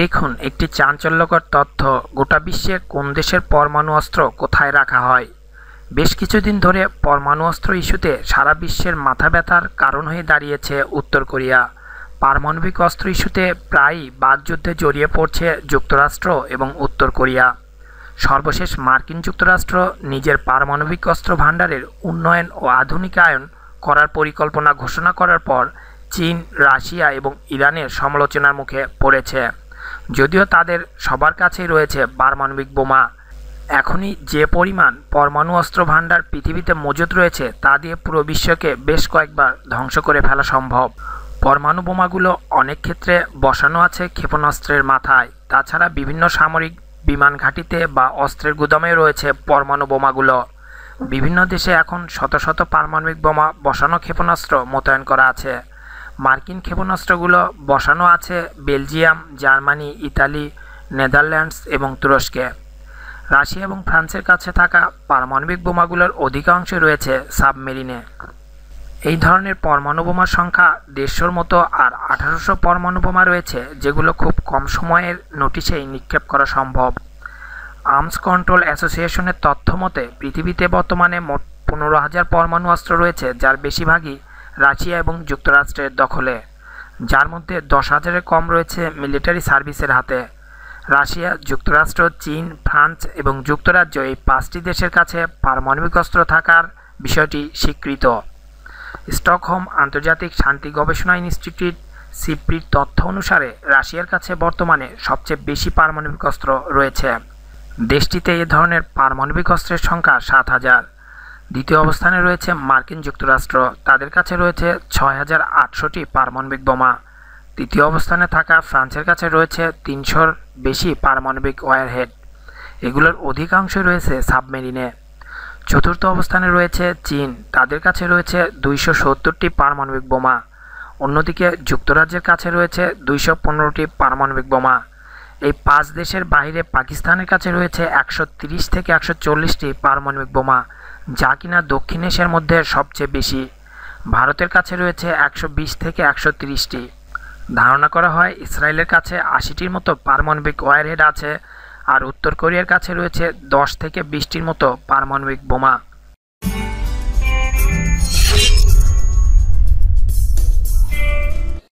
দেখুন একটি চাঞ্চল্যকর তথ্য গোটা বিশ্বে কোন দেশের পরমাণু অস্ত্র কোথায় রাখা হয় বেশ কিছুদিন ধরে পরমাণু অস্ত্র ইস্যুতে সারা বিশ্বের মাথা ব্যথার কারণ হয়ে দাঁড়িয়েছে উত্তর কোরিয়া পারমাণবিক অস্ত্র ইস্যুতে প্রায়ই বাদযুদ্ধে জড়িয়ে পড়ছে যুক্তরাষ্ট্র এবং উত্তর কোরিয়া সর্বশেষ মার্কিন যুক্তরাষ্ট্র নিজের পারমাণবিক অস্ত্র ভাণ্ডারের উন্নয়ন ও আধুনিকায়ন করার পরিকল্পনা ঘোষণা করার পর চীন রাশিয়া এবং ইরানের সমালোচনার মুখে পড়েছে যদিও তাদের সবার কাছেই রয়েছে পারমাণবিক বোমা এখনই যে পরিমাণ পরমাণু অস্ত্র ভাণ্ডার পৃথিবীতে মজুত রয়েছে তা দিয়ে পুরো বিশ্বকে বেশ কয়েকবার ধ্বংস করে ফেলা সম্ভব পরমাণু বোমাগুলো অনেক ক্ষেত্রে বসানো আছে ক্ষেপণাস্ত্রের মাথায় তাছাড়া বিভিন্ন সামরিক বিমান ঘাঁটিতে বা অস্ত্রের গুদামে রয়েছে পরমাণু বোমাগুলো বিভিন্ন দেশে এখন শত শত পারমাণবিক বোমা বসানো ক্ষেপণাস্ত্র মোতায়েন করা আছে মার্কিন ক্ষেপণাস্ত্রগুলো বসানো আছে বেলজিয়াম জার্মানি ইতালি নেদারল্যান্ডস এবং তুরস্কে রাশিয়া এবং ফ্রান্সের কাছে থাকা পারমাণবিক বোমাগুলোর অধিকাংশ রয়েছে সাবমেরিনে এই ধরনের পরমাণু বোমার সংখ্যা দেড়শোর মতো আর আঠারোশো পরমাণু বোমা রয়েছে যেগুলো খুব কম সময়ের নোটিশেই নিক্ষেপ করা সম্ভব আর্মস কন্ট্রোল অ্যাসোসিয়েশনের তথ্য মতে পৃথিবীতে বর্তমানে মোট পনেরো হাজার পরমাণু অস্ত্র রয়েছে যার বেশিরভাগই রাশিয়া এবং যুক্তরাষ্ট্রের দখলে যার মধ্যে দশ হাজারের কম রয়েছে মিলিটারি সার্ভিসের হাতে রাশিয়া যুক্তরাষ্ট্র চীন ফ্রান্স এবং যুক্তরাজ্য এই পাঁচটি দেশের কাছে পারমাণবিক অস্ত্র থাকার বিষয়টি স্বীকৃত স্টকহোম আন্তর্জাতিক শান্তি গবেষণা ইনস্টিটিউট সিপ্রির তথ্য অনুসারে রাশিয়ার কাছে বর্তমানে সবচেয়ে বেশি পারমাণবিক অস্ত্র রয়েছে দেশটিতে এ ধরনের পারমাণবিক অস্ত্রের সংখ্যা সাত হাজার দ্বিতীয় অবস্থানে রয়েছে মার্কিন যুক্তরাষ্ট্র তাদের কাছে রয়েছে ছয় হাজার আটশোটি পারমাণবিক বোমা তৃতীয় অবস্থানে থাকা ফ্রান্সের কাছে রয়েছে তিনশোর বেশি পারমাণবিক ওয়ারহেড এগুলোর অধিকাংশই রয়েছে সাবমেরিনে চতুর্থ অবস্থানে রয়েছে চীন তাদের কাছে রয়েছে দুইশো সত্তরটি পারমাণবিক বোমা অন্যদিকে যুক্তরাজ্যের কাছে রয়েছে দুইশো পনেরোটি পারমাণবিক বোমা এই পাঁচ দেশের বাইরে পাকিস্তানের কাছে রয়েছে একশো থেকে একশো চল্লিশটি পারমাণবিক বোমা যা কিনা দক্ষিণ এশিয়ার মধ্যে সবচেয়ে বেশি ভারতের কাছে রয়েছে একশো থেকে একশো তিরিশটি ধারণা করা হয় ইসরায়েলের কাছে আশিটির মতো পারমাণবিক ওয়ারহেড আছে আর উত্তর কোরিয়ার কাছে রয়েছে দশ থেকে বিশটির মতো পারমাণবিক বোমা